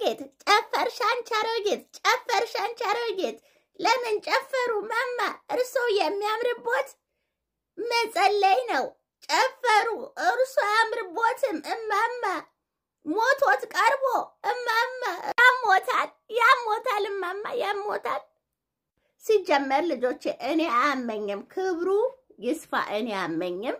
ጌት ጨፈርሽ አንቺ አሮጊት፣ ጨፈርሽ አንቺ አሮጊት። ለምን ጨፈሩ ማማ እርሶ የሚያምርቦት መጸለይ ነው። ጨፈሩ እርሶ አያምርቦትም እማማ። ሞቶት ቀርቦ እማማ፣ ያሞታል፣ ያሞታል፣ እማማ ያሞታል። ሲጀመር ልጆቼ እኔ አያመኝም፣ ክብሩ ይስፋ፣ እኔ አያመኝም።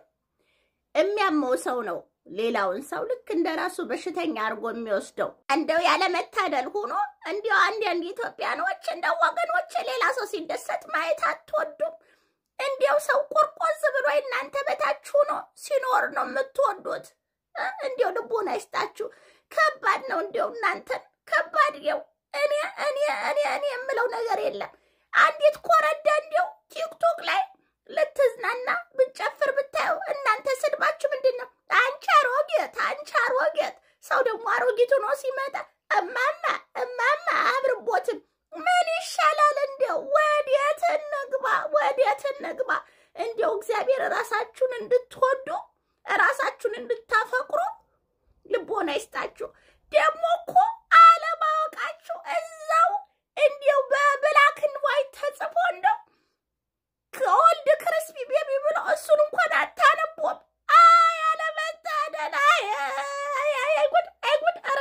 የሚያመው ሰው ነው ሌላውን ሰው ልክ እንደ ራሱ በሽተኛ አድርጎ የሚወስደው እንደው ያለመታደል ሆኖ እንዲሁ አንዳንድ ኢትዮጵያኖች እንደ ወገኖች ሌላ ሰው ሲደሰት ማየት አትወዱም። እንዲያው ሰው ቁርቆዝ ብሎ እናንተ በታች ሆኖ ሲኖር ነው የምትወዱት። እንዲያው ልቡን አይስጣችሁ። ከባድ ነው እንዲያው እናንተን ከባድ ው እኔ እኔ እኔ እኔ የምለው ነገር የለም። አንዲት ኮረዳ እንዲያው ቲክቶክ ላይ ልትዝናና ብጨፍር ብታየው እና ሲመጣ እማማ እማማ አምርቦትን ምን ይሻላል? እንዲያው ወዴት እንግባ? ወዴት እንግባ? እንዲያው እግዚአብሔር ራሳችሁን እንድትወዱ ራሳችሁን እንድታፈቅሩ ልቦና ይስጣችሁ።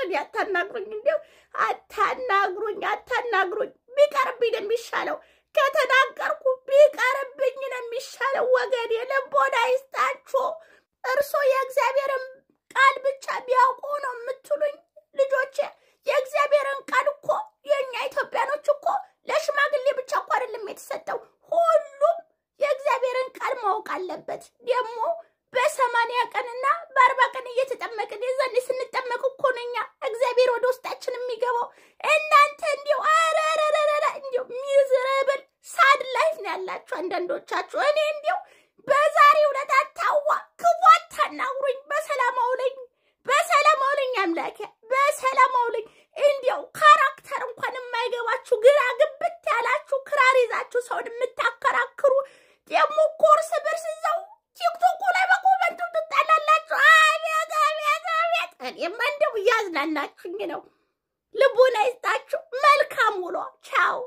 እንዲ ያታናግሩኝ፣ እንዲው አታናግሩኝ፣ አታናግሩኝ። ቢቀርብኝ ነው የሚሻለው። ከተናገርኩ ቢቀርብኝ ነው የሚሻለው። ወገን የልቦና ይስጣችሁ። እርሶ የእግዚአብሔርን ቃል ብቻ ቢያውቁ ነው የምትሉኝ? ልጆቼ የእግዚአብሔርን ቃል እኮ የእኛ ኢትዮጵያኖች እኮ ለሽማግሌ ብቻ እኮ አይደለም የተሰጠው። ሁሉም የእግዚአብሔርን ቃል ማወቅ አለበት። ደግሞ በሰማንያ ቀንና በአርባ ቀን እየተጠመቅን የዛኔ ስንጠመቅ እኮ ያላችሁ አንዳንዶቻችሁ እኔ እንዲው በዛሬ ዕለት አታዋ ክፉ አታናግሩኝ። በሰላም አውለኝ፣ በሰላም አውለኝ አምላኬ፣ በሰላም አውለኝ። እንዲያው ካራክተር እንኳን የማይገባችሁ ግራ ግብት ያላችሁ ክራር ይዛችሁ ሰውን የምታከራክሩ ደግሞ ኮርስ ብርስ ዘው ቲክቶኩ ላይ በኮመንቱ ትጠላላችሁ። አቤት አቤት አቤት! እኔማ እንደው እያዝናናችሁኝ ነው። ልቡን አይስጣችሁ። መልካም ውሎ ቻው።